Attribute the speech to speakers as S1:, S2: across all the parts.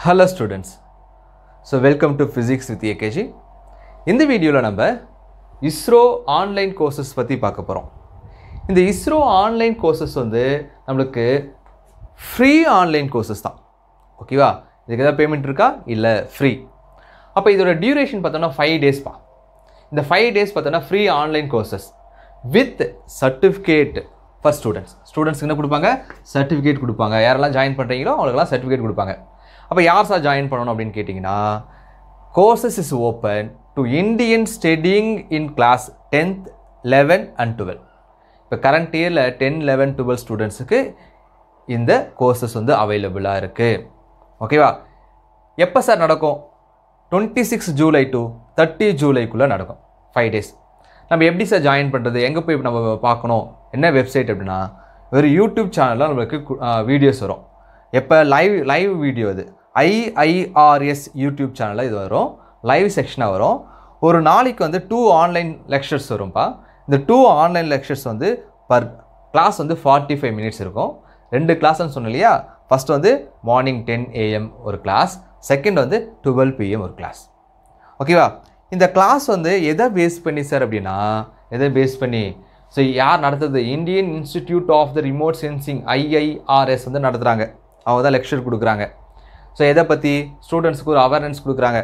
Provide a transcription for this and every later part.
S1: hello students so welcome to physics with AKG இந்த வீடியோவில் நம்ம இஸ்ரோ ஆன்லைன் கோர்சஸ் பற்றி பார்க்க போகிறோம் இந்த இஸ்ரோ ஆன்லைன் கோர்சஸ் வந்து நம்மளுக்கு ஃப்ரீ ஆன்லைன் கோர்சஸ் தான் ஓகேவா இதுக்கு ஏதாவது பேமெண்ட் இருக்கா இல்லை ஃப்ரீ அப்போ இதோட டியூரேஷன் பார்த்தோன்னா ஃபைவ் டேஸ்ப்பா இந்த ஃபைவ் டேஸ் பார்த்தோன்னா free online courses with certificate for students ஸ்டூடெண்ட்ஸ்க்கு என்ன கொடுப்பாங்க சர்டிஃபிகேட் கொடுப்பாங்க யாரெல்லாம் ஜாயின் பண்ணுறீங்களோ அவங்களுக்குலாம் சர்டிஃபிகேட் கொடுப்பாங்க அப்போ யார் சார் ஜாயின் பண்ணணும் அப்படின்னு கேட்டிங்கன்னா courses is open to Indian studying in class tenth eleven and twelve இப்போ கரண்ட் இயரில் டென் லெவன் டுவெல் ஸ்டூடெண்ட்ஸுக்கு இந்த கோர்சஸ் வந்து அவைலபிளாக இருக்குது ஓகேவா எப்போ சார் நடக்கும் twenty six July to thirty ஜூலைக்குள்ளே நடக்கும் ஃபைவ் டேஸ் நம்ம எப்படி சார் ஜாயின் பண்ணுறது எங்கே போய் நம்ம பார்க்கணும் என்ன வெப்சைட் அப்படின்னா ஒரு யூடியூப் சேனலில் நம்மளுக்கு வீடியோஸ் வரும் எப்போ லைவ் லைவ் வீடியோ அது ஐஐஆர்எஸ் யூடியூப் சேனலில் இது வரும் லைவ் செக்ஷனாக வரும் ஒரு நாளைக்கு வந்து டூ ஆன்லைன் லெக்சர்ஸ் வரும்ப்பா இந்த டூ ஆன்லைன் லெக்சர்ஸ் வந்து பர் கிளாஸ் வந்து ஃபார்ட்டி ஃபைவ் மினிட்ஸ் இருக்கும் ரெண்டு கிளாஸ்ன்னு சொன்னோம் இல்லையா ஃபஸ்ட் வந்து மார்னிங் டென் ஏஎம் ஒரு கிளாஸ் செகண்ட் வந்து டுவெல் பிஎம் ஒரு கிளாஸ் ஓகேவா இந்த கிளாஸ் வந்து எதை பேஸ் பண்ணி சார் அப்படின்னா எதை பேஸ் பண்ணி ஸோ யார் நடத்துறது Indian Institute of the remote sensing IIRS வந்து நடத்துகிறாங்க அவங்க தான் லெக்சர் கொடுக்குறாங்க ஸோ எதை பற்றி ஸ்டூடெண்ட்ஸுக்கு ஒரு அவேர்னஸ் கொடுக்குறாங்க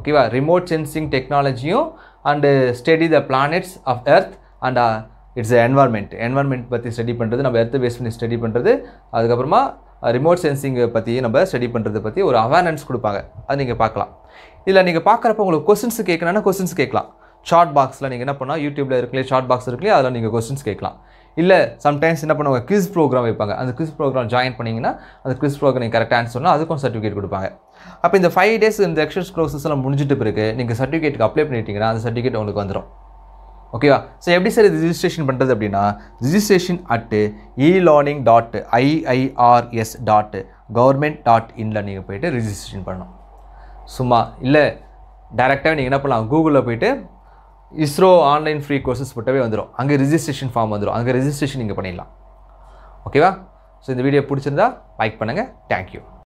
S1: ஓகேவா ரிமோட் சென்சிங் டெக்னாலஜியும் and study the planets of earth and its environment environment பற்றி ஸ்டடி பண்ணுறது நம்ம எர்த்து பேஸ் பண்ணி ஸ்டடி பண்ணுறது அதுக்கப்புறமா ரிமோட் சென்சிங் பற்றி நம்ம ஸ்டடி பண்ணுறது பற்றி ஒரு அவேர்னஸ் கொடுப்பாங்க அது நீங்கள் பார்க்கலாம் இல்லை நீங்கள் பார்க்குறப்ப உங்களுக்கு கொஸ்டின்ஸ் கேட்கணுன்னா கொஸ்டின்ஸ் கேட்கலாம் ஷார்ட் பாக்ஸில் நீங்கள் என்ன பண்ணால் யூடியூப்பில் இருக்கலையே ஷார்ட் பாக்ஸ் இருக்குல்லையே அதில் நீங்கள் கொஸ்டின்ஸ் கேட்கலாம் இல்லை சம்டைம்ஸ் என்ன பண்ணுவாங்க குவிஸ் ப்ரோக்ராம் வைப்பாங்க அந்த குவிஸ் ப்ரோக்ராம் ஜாயின் பண்ணிங்கன்னா அந்த குவிஸ் ப்ரோக்ராம் நீங்கள் கரெக்டாக ஆன்சர் சொன்னால் அதுக்கும் சர்டிஃபிகேட் கொடுப்பாங்க அப்போ இந்த ஃபைவ் டேஸ் இந்த எக்ஸ்ட்ரஸ் ப்ரோசஸ் எல்லாம் முடிஞ்சிட்டு பிறகு நீங்கள் சர்டிஃபிகேட்டுக்கு அப்ளை பண்ணிட்டீங்கன்னா அந்த சர்டிஃபிகேட் உங்களுக்கு வந்துடும் ஓகேவா ஸோ எப்படி சார் இது ரிஜிஸ்ட்ரேஷன் பண்ணுறது அப்படின்னா registration at e learning dot IIRS dot government dot இனில் நீங்கள் போய்ட்டு ரிஜிஸ்ட்ரேஷன் பண்ணணும் சும்மா இல்லை டேரெக்டாக நீங்கள் என்ன பண்ணலாம் கூகுளில் போய்ட்டு இஸ்ரோ ஆன்லைன் ஃப்ரீ கோர்சஸ் போட்டவே வந்துடும் அங்கே ரிஜிஸ்ட்ரேஷன் ஃபார்ம் வந்துடும் அங்கே ரிஜிஸ்ட்ரேஷன் நீங்கள் பண்ணிடலாம் ஓகேவா ஸோ இந்த வீடியோ பிடிச்சிருந்தா லைக் பண்ணுங்கள் தேங்க்யூ